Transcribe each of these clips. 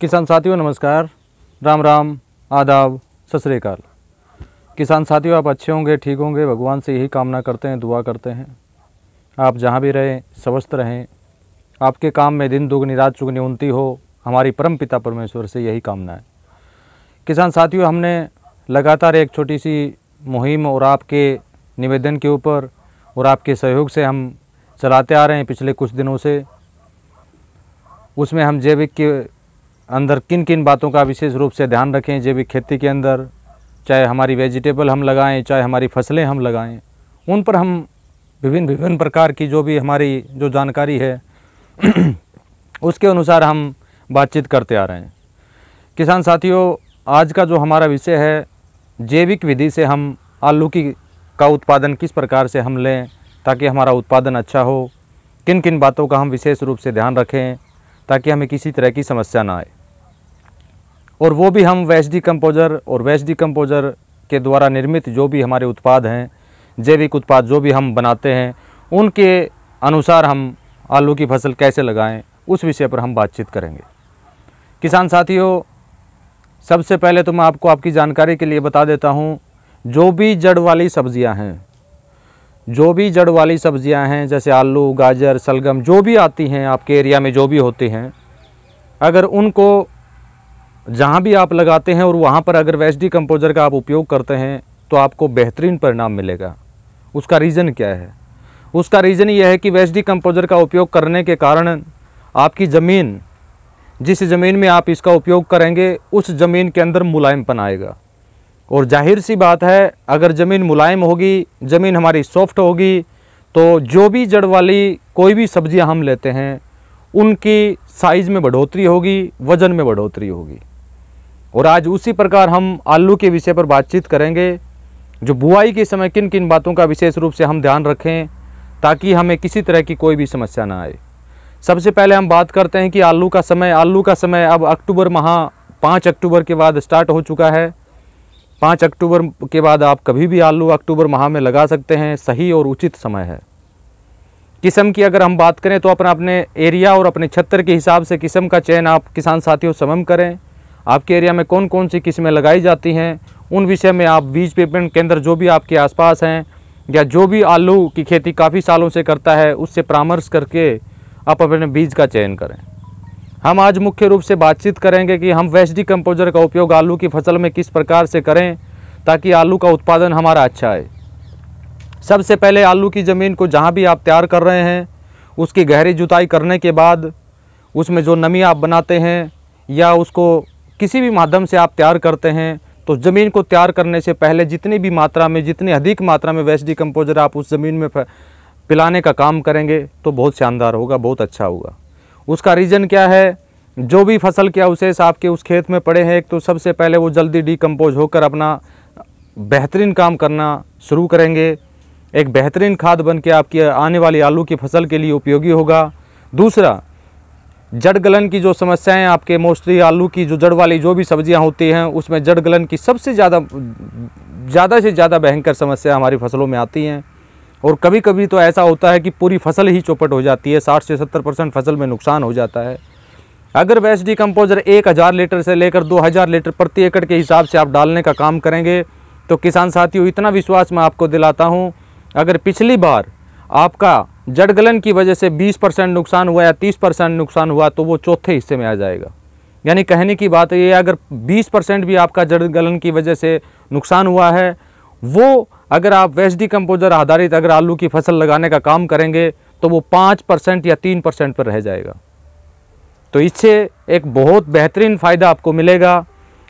किसान साथियों नमस्कार राम राम आदाब सत किसान साथियों आप अच्छे होंगे ठीक होंगे भगवान से यही कामना करते हैं दुआ करते हैं आप जहाँ भी रहें स्वस्थ रहें आपके काम में दिन दुगनी रात चुगनी उन्नति हो हमारी परम पिता परमेश्वर से यही कामना है किसान साथियों हमने लगातार एक छोटी सी मुहिम और आपके निवेदन के ऊपर और आपके सहयोग से हम चलाते आ रहे हैं पिछले कुछ दिनों से उसमें हम जैविक के अंदर किन किन बातों का विशेष रूप से ध्यान रखें जैविक खेती के अंदर चाहे हमारी वेजिटेबल हम लगाएं चाहे हमारी फसलें हम लगाएं उन पर हम विभिन्न विभिन्न प्रकार की जो भी हमारी जो जानकारी है उसके अनुसार हम बातचीत करते आ रहे हैं किसान साथियों आज का जो हमारा विषय है जैविक विधि से हम आलू की का उत्पादन किस प्रकार से हम लें ताकि हमारा उत्पादन अच्छा हो किन किन बातों का हम विशेष रूप से ध्यान रखें ताकि हमें किसी तरह की समस्या ना आए और वो भी हम वेस्ट डिकम्पोजर और वेस्ट डिकम्पोजर के द्वारा निर्मित जो भी हमारे उत्पाद हैं जैविक उत्पाद जो भी हम बनाते हैं उनके अनुसार हम आलू की फसल कैसे लगाएं उस विषय पर हम बातचीत करेंगे किसान साथियों सबसे पहले तो मैं आपको आपकी जानकारी के लिए बता देता हूँ जो भी जड़ वाली सब्जियाँ हैं जो भी जड़ वाली सब्जियां हैं जैसे आलू गाजर सलगम जो भी आती हैं आपके एरिया में जो भी होती हैं अगर उनको जहाँ भी आप लगाते हैं और वहाँ पर अगर वेस्टी कंपोजर का आप उपयोग करते हैं तो आपको बेहतरीन परिणाम मिलेगा उसका रीज़न क्या है उसका रीज़न यह है कि वेस्टी कंपोजर का उपयोग करने के कारण आपकी ज़मीन जिस ज़मीन में आप इसका उपयोग करेंगे उस ज़मीन के अंदर मुलायमपन आएगा और जाहिर सी बात है अगर ज़मीन मुलायम होगी ज़मीन हमारी सॉफ्ट होगी तो जो भी जड़ वाली कोई भी सब्ज़ियाँ हम लेते हैं उनकी साइज़ में बढ़ोतरी होगी वज़न में बढ़ोतरी होगी और आज उसी प्रकार हम आलू के विषय पर बातचीत करेंगे जो बुआई के समय किन किन बातों का विशेष रूप से हम ध्यान रखें ताकि हमें किसी तरह की कोई भी समस्या ना आए सबसे पहले हम बात करते हैं कि आलू का समय आलू का समय अब अक्टूबर माह पाँच अक्टूबर के बाद स्टार्ट हो चुका है पाँच अक्टूबर के बाद आप कभी भी आलू अक्टूबर माह में लगा सकते हैं सही और उचित समय है किस्म की अगर हम बात करें तो अपना अपने एरिया और अपने क्षेत्र के हिसाब से किस्म का चयन आप किसान साथियों समम करें आपके एरिया में कौन कौन सी किस्में लगाई जाती हैं उन विषय में आप बीज पेमेंट केंद्र जो भी आपके आसपास हैं या जो भी आलू की खेती काफ़ी सालों से करता है उससे परामर्श करके आप अपने बीज का चयन करें हम आज मुख्य रूप से बातचीत करेंगे कि हम वेस्ट कंपोजर का उपयोग आलू की फसल में किस प्रकार से करें ताकि आलू का उत्पादन हमारा अच्छा आए सबसे पहले आलू की ज़मीन को जहाँ भी आप तैयार कर रहे हैं उसकी गहरी जुताई करने के बाद उसमें जो नमी आप बनाते हैं या उसको किसी भी माध्यम से आप तैयार करते हैं तो ज़मीन को तैयार करने से पहले जितनी भी मात्रा में जितनी अधिक मात्रा में वेस्ट डिकम्पोजर आप उस ज़मीन में पिलाने का काम करेंगे तो बहुत शानदार होगा बहुत अच्छा होगा उसका रीज़न क्या है जो भी फसल के अवशेष आपके उस खेत में पड़े हैं एक तो सबसे पहले वो जल्दी डिकम्पोज होकर अपना बेहतरीन काम करना शुरू करेंगे एक बेहतरीन खाद बन के आपकी आने वाली आलू की फसल के लिए उपयोगी होगा दूसरा जड़ गलन की जो समस्याएं आपके मोस्टली आलू की जो जड़ वाली जो भी सब्जियां होती हैं उसमें जड़ गलन की सबसे ज़्यादा ज़्यादा से ज़्यादा भयंकर समस्या हमारी फसलों में आती हैं और कभी कभी तो ऐसा होता है कि पूरी फसल ही चौपट हो जाती है साठ से सत्तर परसेंट फसल में नुकसान हो जाता है अगर वेस्ट कम्पोजर एक हज़ार लीटर से लेकर दो हज़ार लीटर प्रति एकड़ के हिसाब से आप डालने का काम करेंगे तो किसान साथियों इतना विश्वास मैं आपको दिलाता हूँ अगर पिछली बार आपका जड़गलन की वजह से 20 परसेंट नुकसान हुआ या 30 परसेंट नुकसान हुआ तो वो चौथे हिस्से में आ जाएगा यानी कहने की बात ये अगर 20 परसेंट भी आपका जड़गलन की वजह से नुकसान हुआ है वो अगर आप वेस्ट डिकम्पोजर आधारित अगर आलू की फसल लगाने का काम करेंगे तो वो पाँच परसेंट या तीन परसेंट पर रह जाएगा तो इससे एक बहुत बेहतरीन फ़ायदा आपको मिलेगा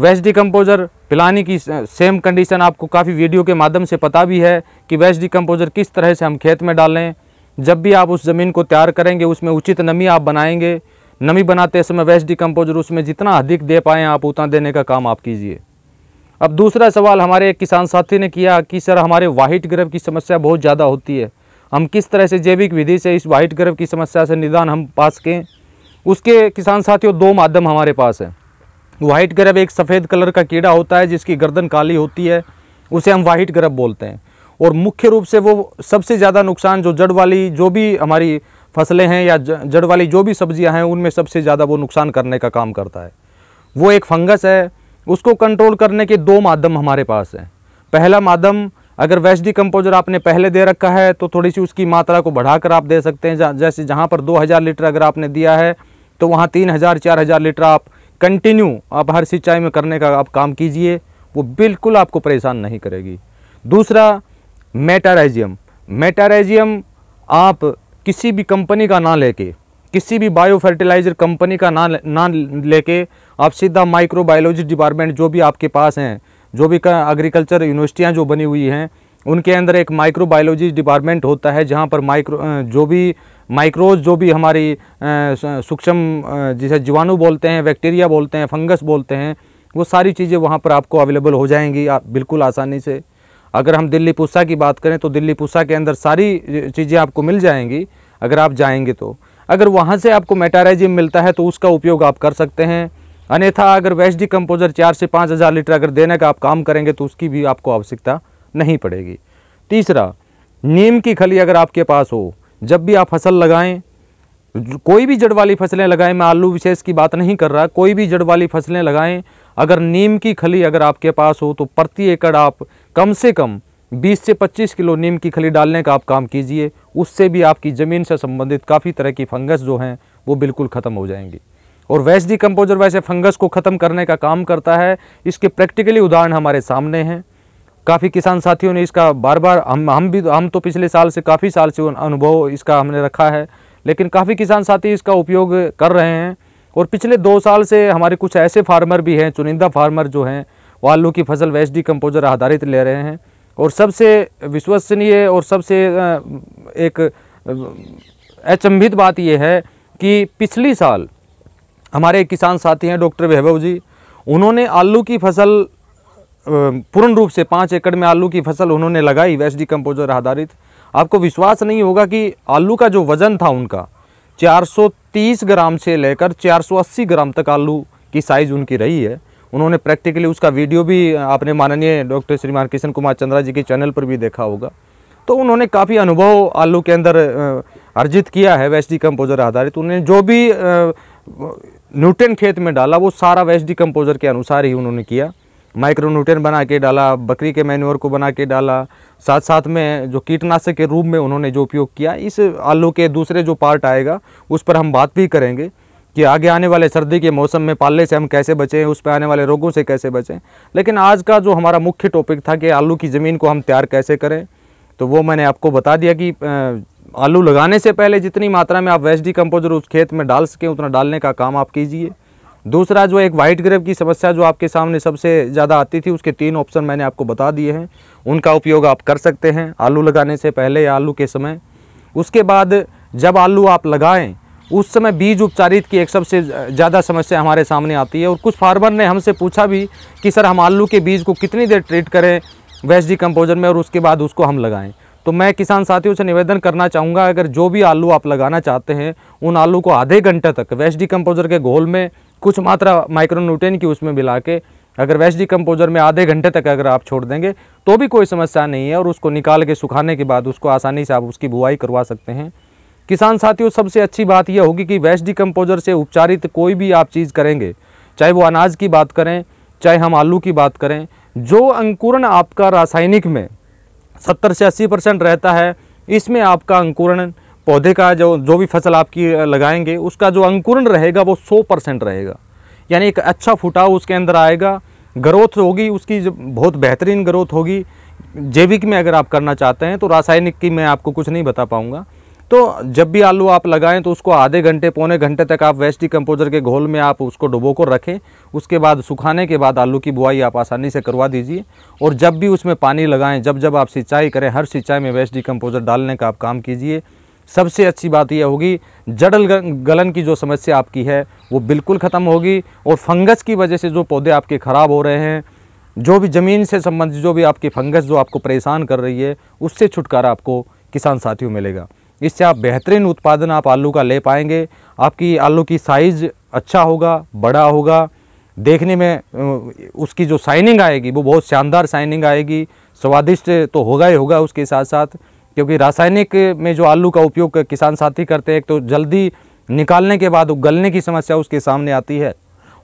वेस्ट डिकम्पोजर पिलानी की सेम कंडीशन आपको काफ़ी वीडियो के माध्यम से पता भी है कि वेस्ट डिकम्पोजर किस तरह से हम खेत में डालें जब भी आप उस ज़मीन को तैयार करेंगे उसमें उचित नमी आप बनाएंगे नमी बनाते समय वेस्ट डिकम्पोजर उसमें जितना अधिक दे पाएँ आप उतना देने का काम आप कीजिए अब दूसरा सवाल हमारे एक किसान साथी ने किया कि सर हमारे वाइट गर्भ की समस्या बहुत ज़्यादा होती है हम किस तरह से जैविक विधि से इस वाइट गर्भ की समस्या से निदान हम पा सकें उसके किसान साथियों दो माध्यम हमारे पास हैं वाइट ग्रव एक सफ़ेद कलर का कीड़ा होता है जिसकी गर्दन काली होती है उसे हम वाइट ग्रव बोलते हैं और मुख्य रूप से वो सबसे ज़्यादा नुकसान जो जड़ वाली जो भी हमारी फसलें हैं या जड़ वाली जो भी सब्जियां हैं उनमें सबसे ज़्यादा वो नुकसान करने का काम करता है वो एक फंगस है उसको कंट्रोल करने के दो माध्यम हमारे पास हैं पहला माध्यम अगर वैश्डी कंपोजर आपने पहले दे रखा है तो थोड़ी सी उसकी मात्रा को बढ़ाकर आप दे सकते हैं जैसे जहाँ पर 2000 लीटर अगर आपने दिया है तो वहाँ 3000 4000 लीटर आप कंटिन्यू आप हर सिंचाई में करने का आप काम कीजिए वो बिल्कुल आपको परेशान नहीं करेगी दूसरा मेटाराइजियम मेटाराइजियम आप किसी भी कंपनी का ना लेके किसी भी बायो फर्टिलाइज़र कंपनी का ना ना लेके आप सीधा माइक्रोबायोलॉजी डिपार्टमेंट जो भी आपके पास हैं जो भी एग्रीकल्चर यूनिवर्सिटियाँ जो बनी हुई हैं उनके अंदर एक माइक्रोबायोलॉजी डिपार्टमेंट होता है जहाँ पर माइक्रो जो भी माइक्रोज जो भी हमारी सूक्ष्म जिसे जीवाणु बोलते हैं बैक्टीरिया बोलते हैं फंगस बोलते हैं वो सारी चीज़ें वहाँ पर आपको अवेलेबल हो जाएंगी आप बिल्कुल आसानी से अगर हम दिल्ली पूसा की बात करें तो दिल्ली पूसा के अंदर सारी चीज़ें आपको मिल जाएंगी अगर आप जाएंगे तो अगर वहाँ से आपको मेटाराइजिम मिलता है तो उसका उपयोग आप कर सकते हैं अन्यथा अगर वेस्ट डिकम्पोजर चार से पाँच हज़ार लीटर अगर देने का आप काम करेंगे तो उसकी भी आपको आवश्यकता नहीं पड़ेगी तीसरा नीम की खली अगर आपके पास हो जब भी आप फसल लगाएं कोई भी जड़ वाली फसलें लगाएं मैं आलू विशेष की बात नहीं कर रहा कोई भी जड़ वाली फसलें लगाएं अगर नीम की खली अगर आपके पास हो तो प्रति एकड़ आप कम से कम 20 से 25 किलो नीम की खली डालने का आप काम कीजिए उससे भी आपकी ज़मीन से संबंधित काफ़ी तरह की फंगस जो हैं वो बिल्कुल ख़त्म हो जाएंगी और वैस डी कंपोजर वैसे फंगस को ख़त्म करने का काम करता है इसके प्रैक्टिकली उदाहरण हमारे सामने हैं काफ़ी किसान साथियों ने इसका बार बार हम हम भी हम तो पिछले साल से काफ़ी साल से अनुभव इसका हमने रखा है लेकिन काफ़ी किसान साथी इसका उपयोग कर रहे हैं और पिछले दो साल से हमारे कुछ ऐसे फार्मर भी हैं चुनिंदा फार्मर जो हैं वो आलू की फसल वेस्ट कम्पोजर आधारित ले रहे हैं और सबसे विश्वसनीय और सबसे एक अचंभित बात यह है कि पिछली साल हमारे किसान साथी हैं डॉक्टर वैभव जी उन्होंने आलू की फसल पूर्ण रूप से पाँच एकड़ में आलू की फसल उन्होंने लगाई वेस्ट कम्पोजर आधारित आपको विश्वास नहीं होगा कि आलू का जो वज़न था उनका 430 ग्राम से लेकर 480 ग्राम तक आलू की साइज़ उनकी रही है उन्होंने प्रैक्टिकली उसका वीडियो भी आपने माननीय डॉक्टर श्रीमान किशन कुमार चंद्रा जी के चैनल पर भी देखा होगा तो उन्होंने काफ़ी अनुभव आलू के अंदर अर्जित किया है वेस्ट कंपोजर आधारित उन्होंने जो भी न्यूटन खेत में डाला वो सारा वेस्ट कंपोजर के अनुसार ही उन्होंने किया माइक्रो न्यूटन बना के डाला बकरी के मैन्यर को बना के डाला साथ साथ में जो कीटनाशक के रूप में उन्होंने जो उपयोग किया इस आलू के दूसरे जो पार्ट आएगा उस पर हम बात भी करेंगे कि आगे आने वाले सर्दी के मौसम में पालने से हम कैसे बचें उस पर आने वाले रोगों से कैसे बचें लेकिन आज का जो हमारा मुख्य टॉपिक था कि आलू की ज़मीन को हम तैयार कैसे करें तो वो मैंने आपको बता दिया कि आलू लगाने से पहले जितनी मात्रा में आप वेस्ट कम्पोजर उस खेत में डाल सकें उतना डालने का काम आप कीजिए दूसरा जो एक वाइट ग्रेव की समस्या जो आपके सामने सबसे ज़्यादा आती थी उसके तीन ऑप्शन मैंने आपको बता दिए हैं उनका उपयोग आप कर सकते हैं आलू लगाने से पहले या आलू के समय उसके बाद जब आलू आप लगाएं उस समय बीज उपचारित की एक सबसे ज़्यादा समस्या हमारे सामने आती है और कुछ फार्मर ने हमसे पूछा भी कि सर हम आलू के बीज को कितनी देर ट्रीट करें वेस्ट डिकम्पोजर में और उसके बाद उसको हम लगाएं तो मैं किसान साथियों से निवेदन करना चाहूँगा अगर जो भी आलू आप लगाना चाहते हैं उन आलू को आधे घंटे तक वेस्ट डिकम्पोजर के घोल में कुछ मात्रा माइक्रोन्यूट्रेन की उसमें मिला के अगर वेस्ट डिकम्पोजर में आधे घंटे तक अगर आप छोड़ देंगे तो भी कोई समस्या नहीं है और उसको निकाल के सुखाने के बाद उसको आसानी से आप उसकी बुआई करवा सकते हैं किसान साथियों सबसे अच्छी बात यह होगी कि वेस्ट डिकम्पोजर से उपचारित कोई भी आप चीज़ करेंगे चाहे वो अनाज की बात करें चाहे हम आलू की बात करें जो अंकुरण आपका रासायनिक में सत्तर से अस्सी परसेंट रहता है इसमें आपका अंकुरण पौधे का जो जो भी फसल आपकी लगाएंगे उसका जो अंकुरण रहेगा वो सौ परसेंट रहेगा यानी एक अच्छा फुटाव उसके अंदर आएगा ग्रोथ होगी उसकी बहुत बेहतरीन ग्रोथ होगी जैविक में अगर आप करना चाहते हैं तो रासायनिक की मैं आपको कुछ नहीं बता पाऊँगा तो जब भी आलू आप लगाएं तो उसको आधे घंटे पौने घंटे तक आप वेस्ट डिकम्पोजर के घोल में आप उसको डुबो कर रखें उसके बाद सुखाने के बाद आलू की बुआई आप आसानी से करवा दीजिए और जब भी उसमें पानी लगाएं जब जब आप सिंचाई करें हर सिंचाई में वेस्ट डिकम्पोजर डालने का आप काम कीजिए सबसे अच्छी बात यह होगी जड़ल गलन की जो समस्या आपकी है वो बिल्कुल ख़त्म होगी और फंगस की वजह से जो पौधे आपके ख़राब हो रहे हैं जो भी ज़मीन से संबंधित जो भी आपकी फंगस जो आपको परेशान कर रही है उससे छुटकारा आपको किसान साथियों मिलेगा इससे आप बेहतरीन उत्पादन आप आलू का ले पाएंगे आपकी आलू की साइज़ अच्छा होगा बड़ा होगा देखने में उसकी जो शाइनिंग आएगी वो बहुत शानदार शाइनिंग आएगी स्वादिष्ट तो होगा ही होगा उसके साथ साथ क्योंकि रासायनिक में जो आलू का उपयोग किसान साथी करते हैं तो जल्दी निकालने के बाद गलने की समस्या उसके सामने आती है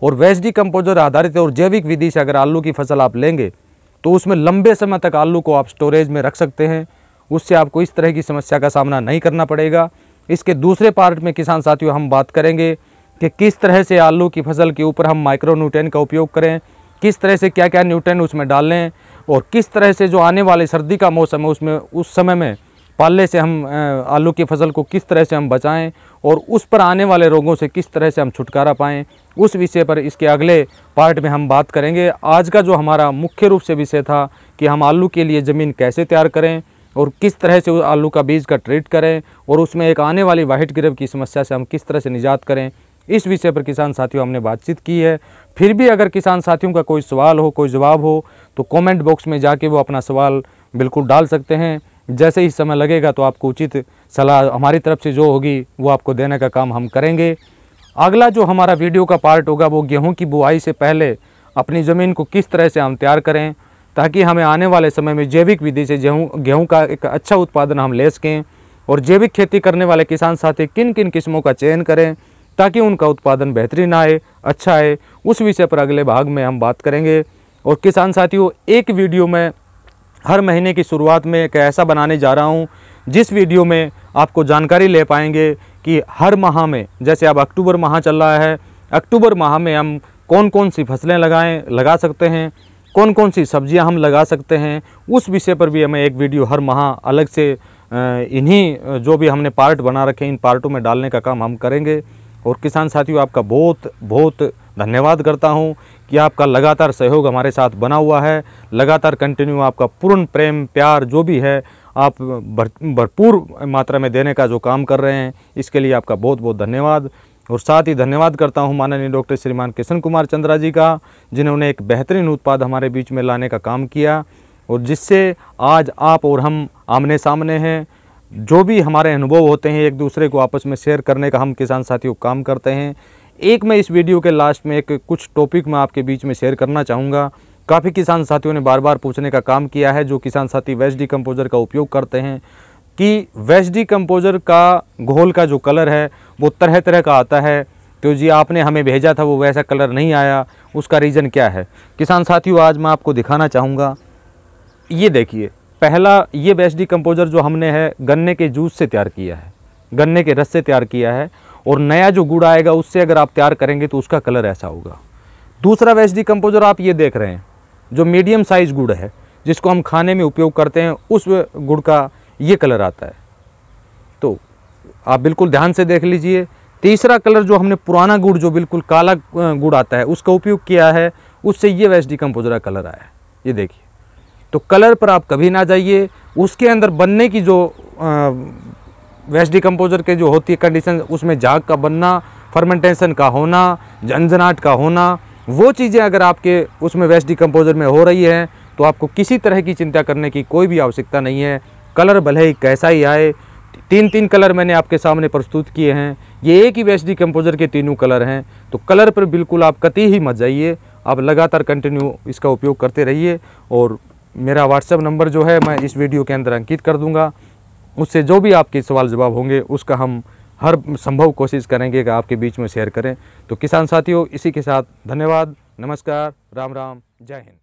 और वेस्ट कम्पोजर आधारित और जैविक विधि से अगर आलू की फसल आप लेंगे तो उसमें लंबे समय तक आलू को आप स्टोरेज में रख सकते हैं उससे आपको इस तरह की समस्या का सामना नहीं करना पड़ेगा इसके दूसरे पार्ट में किसान साथियों हम बात करेंगे कि किस तरह से आलू की फसल के ऊपर हम माइक्रो न्यूट्रन का उपयोग करें किस तरह से क्या क्या न्यूटेन उसमें डालें और किस तरह से जो आने वाले सर्दी का मौसम है उसमें उस समय में पाले से हम आलू की फसल को किस तरह से हम बचाएं और उस पर आने वाले रोगों से किस तरह से हम छुटकारा पाएँ उस विषय पर इसके अगले पार्ट में हम बात करेंगे आज का जो हमारा मुख्य रूप से विषय था कि हम आलू के लिए ज़मीन कैसे तैयार करें और किस तरह से उस आलू का बीज का ट्रीट करें और उसमें एक आने वाली वाइट ग्रेव की समस्या से हम किस तरह से निजात करें इस विषय पर किसान साथियों हमने बातचीत की है फिर भी अगर किसान साथियों का कोई सवाल हो कोई जवाब हो तो कमेंट बॉक्स में जाके वो अपना सवाल बिल्कुल डाल सकते हैं जैसे ही समय लगेगा तो आपको उचित सलाह हमारी तरफ से जो होगी वो आपको देने का काम हम करेंगे अगला जो हमारा वीडियो का पार्ट होगा वो गेहूँ की बुआई से पहले अपनी ज़मीन को किस तरह से हम तैयार करें ताकि हमें आने वाले समय में जैविक विधि से गेहूँ गेहूँ का एक अच्छा उत्पादन हम ले सकें और जैविक खेती करने वाले किसान साथी किन किन किस्मों का चयन करें ताकि उनका उत्पादन बेहतरीन आए अच्छा आए उस विषय पर अगले भाग में हम बात करेंगे और किसान साथियों एक वीडियो में हर महीने की शुरुआत में एक ऐसा बनाने जा रहा हूँ जिस वीडियो में आपको जानकारी ले पाएंगे कि हर माह में जैसे अब अक्टूबर माह चल रहा है अक्टूबर माह में हम कौन कौन सी फसलें लगाएं लगा सकते हैं कौन कौन सी सब्जियां हम लगा सकते हैं उस विषय पर भी हमें एक वीडियो हर माह अलग से इन्हीं जो भी हमने पार्ट बना रखे इन पार्टों में डालने का काम हम करेंगे और किसान साथियों आपका बहुत बहुत धन्यवाद करता हूं कि आपका लगातार सहयोग हमारे साथ बना हुआ है लगातार कंटिन्यू आपका पूर्ण प्रेम प्यार जो भी है आप भरपूर मात्रा में देने का जो काम कर रहे हैं इसके लिए आपका बहुत बहुत धन्यवाद और साथ ही धन्यवाद करता हूं माननीय डॉक्टर श्रीमान किशन कुमार चंद्रा जी का जिन्होंने एक बेहतरीन उत्पाद हमारे बीच में लाने का काम किया और जिससे आज आप और हम आमने सामने हैं जो भी हमारे अनुभव होते हैं एक दूसरे को आपस में शेयर करने का हम किसान साथियों काम करते हैं एक मैं इस वीडियो के लास्ट में एक कुछ टॉपिक मैं आपके बीच में शेयर करना चाहूँगा काफ़ी किसान साथियों ने बार बार पूछने का काम किया है जो किसान साथी वेस्ट डी का उपयोग करते हैं कि वेस्ट डी का घोल का जो कलर है वो तरह तरह का आता है तो जी आपने हमें भेजा था वो वैसा कलर नहीं आया उसका रीज़न क्या है किसान साथियों आज मैं आपको दिखाना चाहूँगा ये देखिए पहला ये बेस्ट कम्पोज़र जो हमने है गन्ने के जूस से तैयार किया है गन्ने के रस से तैयार किया है और नया जो गुड़ आएगा उससे अगर आप तैयार करेंगे तो उसका कलर ऐसा होगा दूसरा वेस्ट कम्पोज़र आप ये देख रहे हैं जो मीडियम साइज़ गुड़ है जिसको हम खाने में उपयोग करते हैं उस गुड़ का ये कलर आता है तो आप बिल्कुल ध्यान से देख लीजिए तीसरा कलर जो हमने पुराना गुड़ जो बिल्कुल काला गुड़ आता है उसका उपयोग किया है उससे ये वैस डिकम्पोजरा कलर आया है ये देखिए तो कलर पर आप कभी ना जाइए उसके अंदर बनने की जो वेस्ट डिकम्पोजर के जो होती है कंडीशन उसमें झाग का बनना फर्मेंटेशन का होना झंझनाट का होना वो चीज़ें अगर आपके उसमें वेस्ट डिकम्पोजर में हो रही हैं तो आपको किसी तरह की चिंता करने की कोई भी आवश्यकता नहीं है कलर भले ही कैसा ही आए तीन तीन कलर मैंने आपके सामने प्रस्तुत किए हैं ये एक ही वेस्ट कंपोजर के तीनों कलर हैं तो कलर पर बिल्कुल आप कति ही मत जाइए आप लगातार कंटिन्यू इसका उपयोग करते रहिए और मेरा व्हाट्सएप नंबर जो है मैं इस वीडियो के अंदर अंकित कर दूंगा उससे जो भी आपके सवाल जवाब होंगे उसका हम हर संभव कोशिश करेंगे कि आपके बीच में शेयर करें तो किसान साथियों इसी के साथ धन्यवाद नमस्कार राम राम जय हिंद